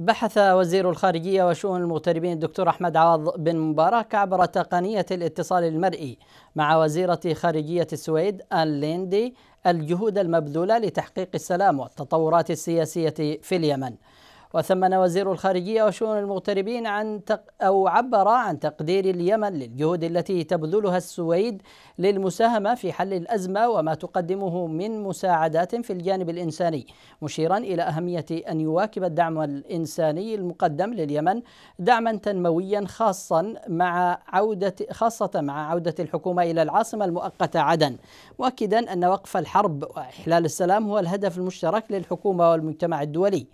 بحث وزير الخارجية وشؤون المغتربين الدكتور أحمد عوض بن مبارك عبر تقنية الاتصال المرئي مع وزيرة خارجية السويد الليندي الجهود المبذولة لتحقيق السلام والتطورات السياسية في اليمن وثمن وزير الخارجية وشؤون المغتربين عن تق أو عبر عن تقدير اليمن للجهود التي تبذلها السويد للمساهمة في حل الأزمة وما تقدمه من مساعدات في الجانب الإنساني مشيرا إلى أهمية أن يواكب الدعم الإنساني المقدم لليمن دعما تنمويا خاصا مع عودة خاصة مع عودة الحكومة إلى العاصمة المؤقتة عدن مؤكدا أن وقف الحرب وإحلال السلام هو الهدف المشترك للحكومة والمجتمع الدولي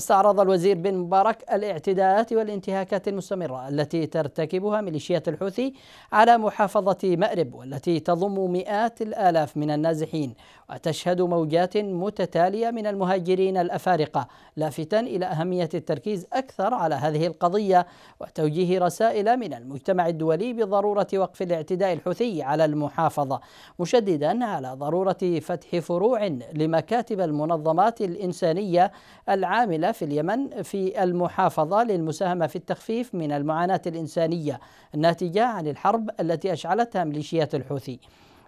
استعرض الوزير بن مبارك الاعتداءات والانتهاكات المستمرة التي ترتكبها ميليشيات الحوثي على محافظة مأرب والتي تضم مئات الآلاف من النازحين وتشهد موجات متتالية من المهاجرين الأفارقة لافتا إلى أهمية التركيز أكثر على هذه القضية وتوجيه رسائل من المجتمع الدولي بضرورة وقف الاعتداء الحوثي على المحافظة مشددا على ضرورة فتح فروع لمكاتب المنظمات الإنسانية العاملة في اليمن في المحافظة للمساهمة في التخفيف من المعاناة الإنسانية الناتجة عن الحرب التي أشعلتها ميليشيات الحوثي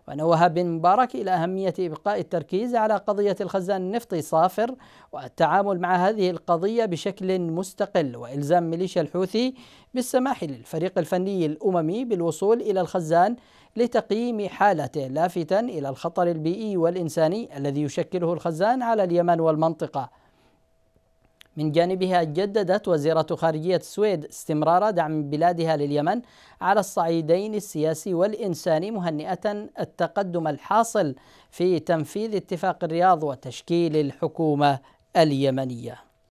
ونوه بن مبارك إلى أهمية إبقاء التركيز على قضية الخزان النفطي صافر والتعامل مع هذه القضية بشكل مستقل وإلزام ميليشيا الحوثي بالسماح للفريق الفني الأممي بالوصول إلى الخزان لتقييم حالته لافتا إلى الخطر البيئي والإنساني الذي يشكله الخزان على اليمن والمنطقة من جانبها جددت وزيرة خارجية السويد استمرار دعم بلادها لليمن على الصعيدين السياسي والإنساني مهنئة التقدم الحاصل في تنفيذ اتفاق الرياض وتشكيل الحكومة اليمنية